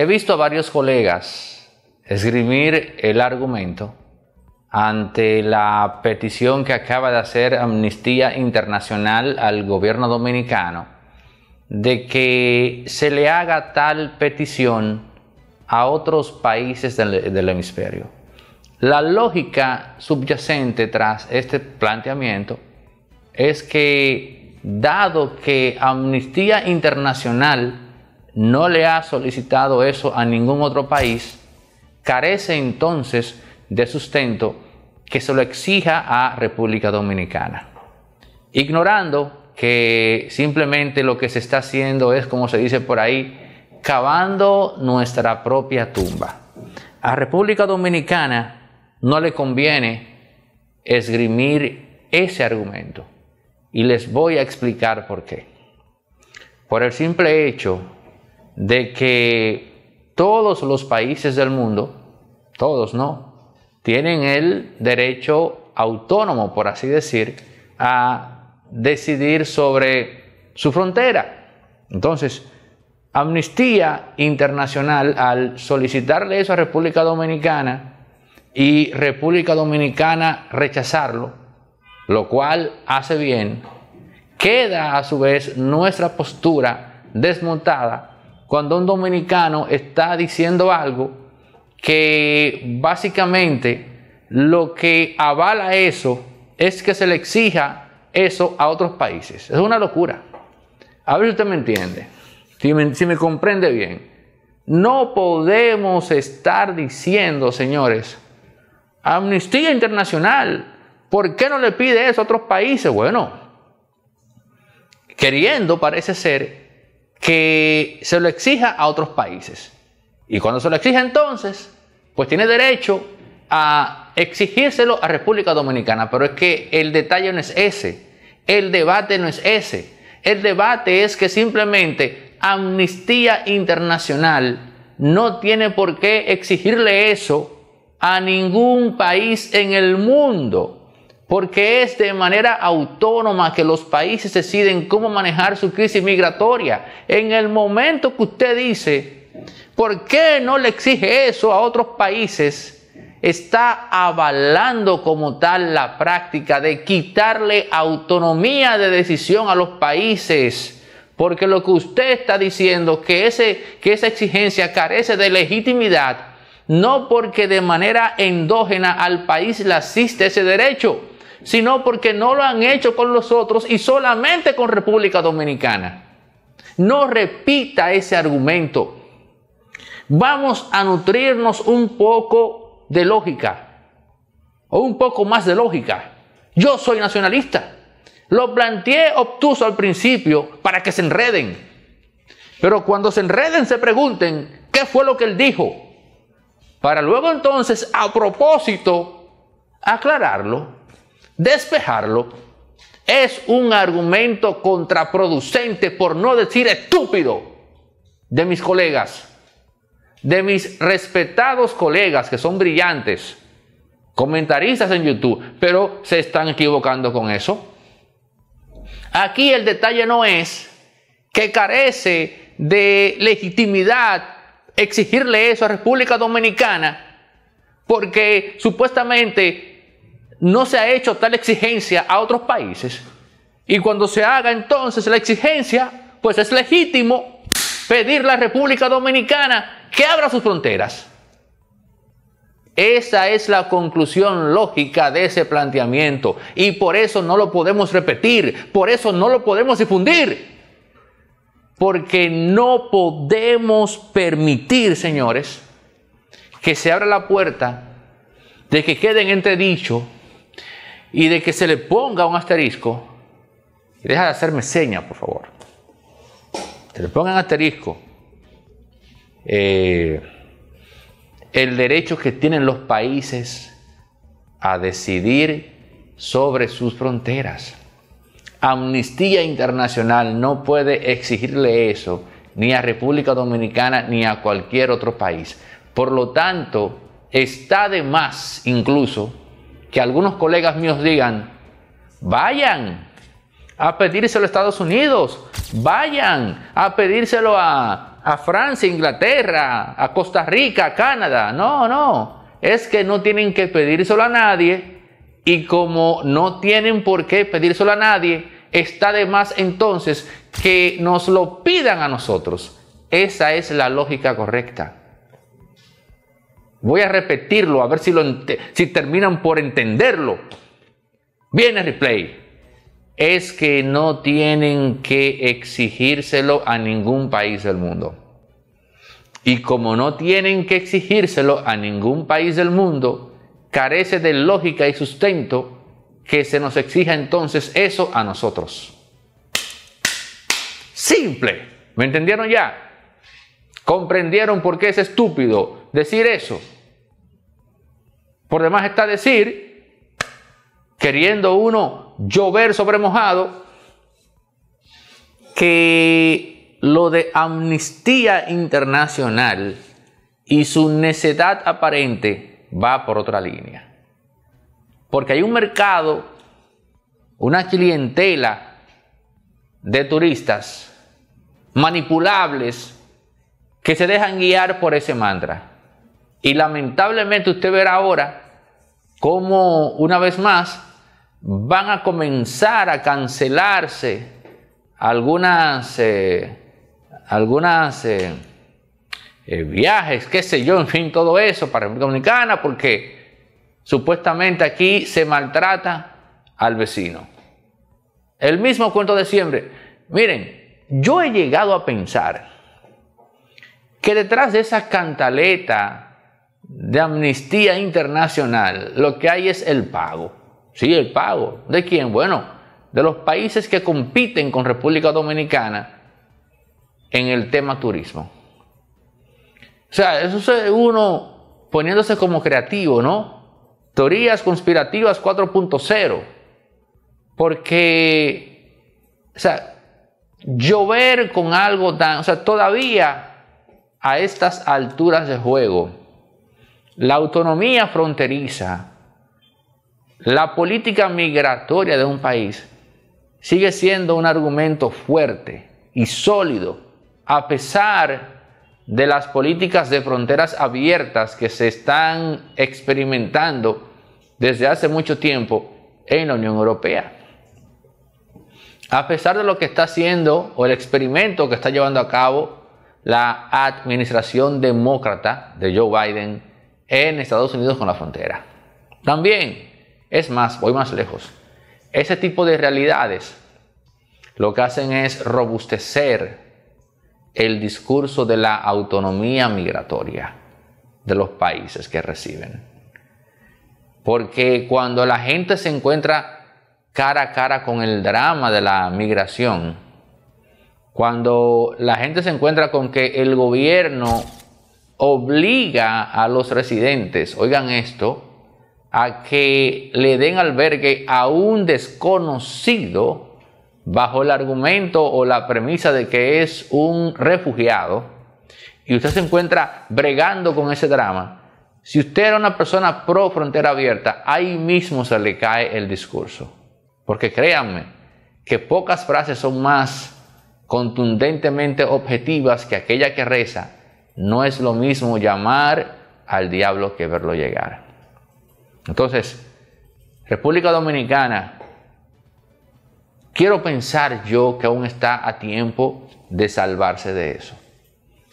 He visto a varios colegas esgrimir el argumento ante la petición que acaba de hacer Amnistía Internacional al gobierno dominicano de que se le haga tal petición a otros países del, del hemisferio. La lógica subyacente tras este planteamiento es que dado que Amnistía Internacional no le ha solicitado eso a ningún otro país, carece entonces de sustento que se lo exija a República Dominicana. Ignorando que simplemente lo que se está haciendo es, como se dice por ahí, cavando nuestra propia tumba. A República Dominicana no le conviene esgrimir ese argumento y les voy a explicar por qué. Por el simple hecho de que todos los países del mundo, todos no, tienen el derecho autónomo, por así decir, a decidir sobre su frontera. Entonces, Amnistía Internacional, al solicitarle eso a República Dominicana y República Dominicana rechazarlo, lo cual hace bien, queda a su vez nuestra postura desmontada cuando un dominicano está diciendo algo que básicamente lo que avala eso es que se le exija eso a otros países. Es una locura. A ver si usted me entiende, si me, comprende bien. No podemos estar diciendo, señores, amnistía internacional. ¿Por qué no le pide eso a otros países? Bueno, queriendo parece ser que se lo exija a otros países. Y cuando se lo exija entonces, pues tiene derecho a exigírselo a República Dominicana. Pero es que el detalle no es ese, el debate no es ese. El debate es que simplemente Amnistía Internacional no tiene por qué exigirle eso a ningún país en el mundo porque es de manera autónoma que los países deciden cómo manejar su crisis migratoria. En el momento que usted dice, ¿por qué no le exige eso a otros países? Está avalando como tal la práctica de quitarle autonomía de decisión a los países. Porque lo que usted está diciendo, que, ese, que esa exigencia carece de legitimidad, no porque de manera endógena al país le asiste ese derecho, sino porque no lo han hecho con los otros y solamente con República Dominicana. No repita ese argumento. Vamos a nutrirnos un poco de lógica, o un poco más de lógica. Yo soy nacionalista. Lo planteé obtuso al principio para que se enreden. Pero cuando se enreden, se pregunten, ¿qué fue lo que él dijo? Para luego entonces, a propósito, aclararlo despejarlo es un argumento contraproducente, por no decir estúpido, de mis colegas, de mis respetados colegas que son brillantes, comentaristas en YouTube, pero se están equivocando con eso. Aquí el detalle no es que carece de legitimidad exigirle eso a República Dominicana, porque supuestamente no se ha hecho tal exigencia a otros países. Y cuando se haga entonces la exigencia, pues es legítimo pedir a la República Dominicana que abra sus fronteras. Esa es la conclusión lógica de ese planteamiento y por eso no lo podemos repetir, por eso no lo podemos difundir, porque no podemos permitir, señores, que se abra la puerta de que queden entredichos y de que se le ponga un asterisco. Deja de hacerme seña, por favor. Se le ponga un asterisco. Eh, el derecho que tienen los países a decidir sobre sus fronteras. Amnistía Internacional no puede exigirle eso ni a República Dominicana ni a cualquier otro país. Por lo tanto, está de más incluso que algunos colegas míos digan, vayan a pedírselo a Estados Unidos, vayan a pedírselo a, Francia, Inglaterra, a Costa Rica, a Canadá. No, no, es que no tienen que pedírselo a nadie y como no tienen por qué pedírselo a nadie, está de más entonces que nos lo pidan a nosotros. Esa es la lógica correcta. Voy a repetirlo a ver si, lo si terminan por entenderlo. Viene replay. Es que no tienen que exigírselo a ningún país del mundo. Y como no tienen que exigírselo a ningún país del mundo, carece de lógica y sustento que se nos exija entonces eso a nosotros. Simple. ¿Me entendieron ya? comprendieron por qué es estúpido decir eso. Por demás está decir, queriendo uno llover sobre mojado, que lo de Amnistía Internacional y su necedad aparente va por otra línea. Porque hay un mercado, una clientela de turistas manipulables que se dejan guiar por ese mantra. Y lamentablemente usted verá ahora cómo una vez más van a comenzar a cancelarse algunas, eh, algunas eh, eh, viajes, qué sé yo, en fin, todo eso para República Dominicana, porque supuestamente aquí se maltrata al vecino. El mismo cuento de siempre. Miren, yo he llegado a pensar, que detrás de esa cantaleta de Amnistía Internacional lo que hay es el pago. Sí, el pago. ¿De quién? Bueno, de los países que compiten con República Dominicana en el tema turismo. O sea, eso es uno poniéndose como creativo, ¿no? Teorías conspirativas 4.0. Porque, o sea, llover con algo tan, o sea, todavía a estas alturas de juego, la autonomía fronteriza, la política migratoria de un país, sigue siendo un argumento fuerte y sólido, a pesar de las políticas de fronteras abiertas que se están experimentando desde hace mucho tiempo en la Unión Europea. A pesar de lo que está haciendo o el experimento que está llevando a cabo la administración demócrata de Joe Biden en Estados Unidos con la frontera. También, es más, voy más lejos, ese tipo de realidades lo que hacen es robustecer el discurso de la autonomía migratoria de los países que reciben. Porque cuando la gente se encuentra cara a cara con el drama de la migración, cuando la gente se encuentra con que el gobierno obliga a los residentes, oigan esto, a que le den albergue a un desconocido bajo el argumento o la premisa de que es un refugiado, y usted se encuentra bregando con ese drama, si usted era una persona pro frontera abierta, ahí mismo se le cae el discurso. Porque créanme que pocas frases son más contundentemente objetivas que aquella que reza, no es lo mismo llamar al diablo que verlo llegar. Entonces, República Dominicana, quiero pensar yo que aún está a tiempo de salvarse de eso.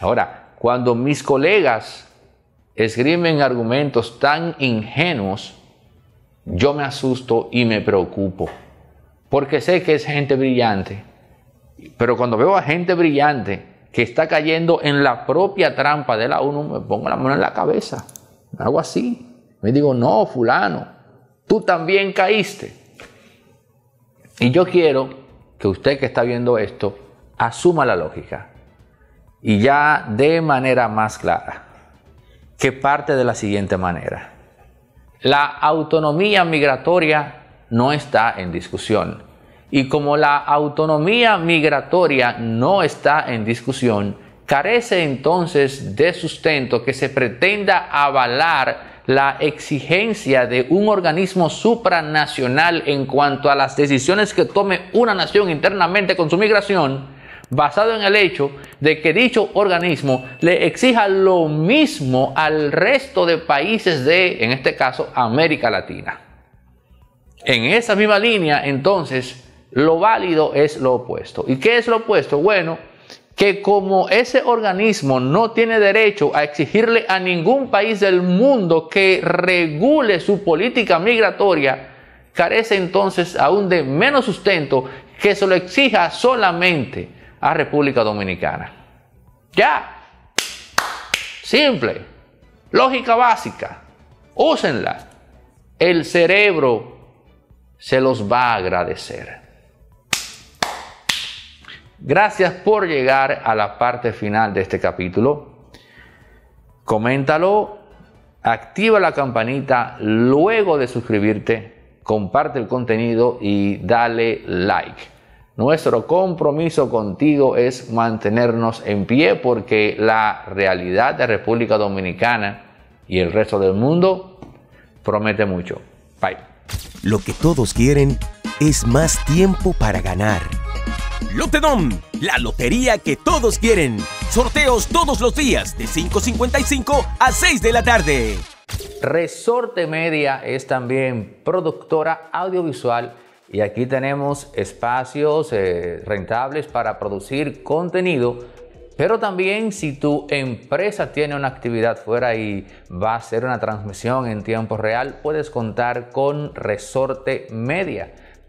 Ahora, cuando mis colegas escriben argumentos tan ingenuos, yo me asusto y me preocupo, porque sé que es gente brillante pero cuando veo a gente brillante que está cayendo en la propia trampa de la ONU, me pongo la mano en la cabeza. algo así. Me digo, no, fulano, tú también caíste. Y yo quiero que usted que está viendo esto asuma la lógica y ya de manera más clara, que parte de la siguiente manera. La autonomía migratoria no está en discusión. Y como la autonomía migratoria no está en discusión, carece entonces de sustento que se pretenda avalar la exigencia de un organismo supranacional en cuanto a las decisiones que tome una nación internamente con su migración, basado en el hecho de que dicho organismo le exija lo mismo al resto de países de, en este caso, América Latina. En esa misma línea, entonces, lo válido es lo opuesto. ¿Y qué es lo opuesto? Bueno, que como ese organismo no tiene derecho a exigirle a ningún país del mundo que regule su política migratoria, carece entonces aún de menos sustento que se lo exija solamente a República Dominicana. Ya. Simple. Lógica básica. Úsenla. El cerebro se los va a agradecer. Gracias por llegar a la parte final de este capítulo. Coméntalo, activa la campanita luego de suscribirte, comparte el contenido y dale like. Nuestro compromiso contigo es mantenernos en pie porque la realidad de República Dominicana y el resto del mundo promete mucho. Bye. Lo que todos quieren es más tiempo para ganar. Lotedom, la lotería que todos quieren. Sorteos todos los días de 5.55 a 6 de la tarde. Resorte Media es también productora audiovisual y aquí tenemos espacios eh, rentables para producir contenido. Pero también si tu empresa tiene una actividad fuera y va a hacer una transmisión en tiempo real, puedes contar con Resorte Media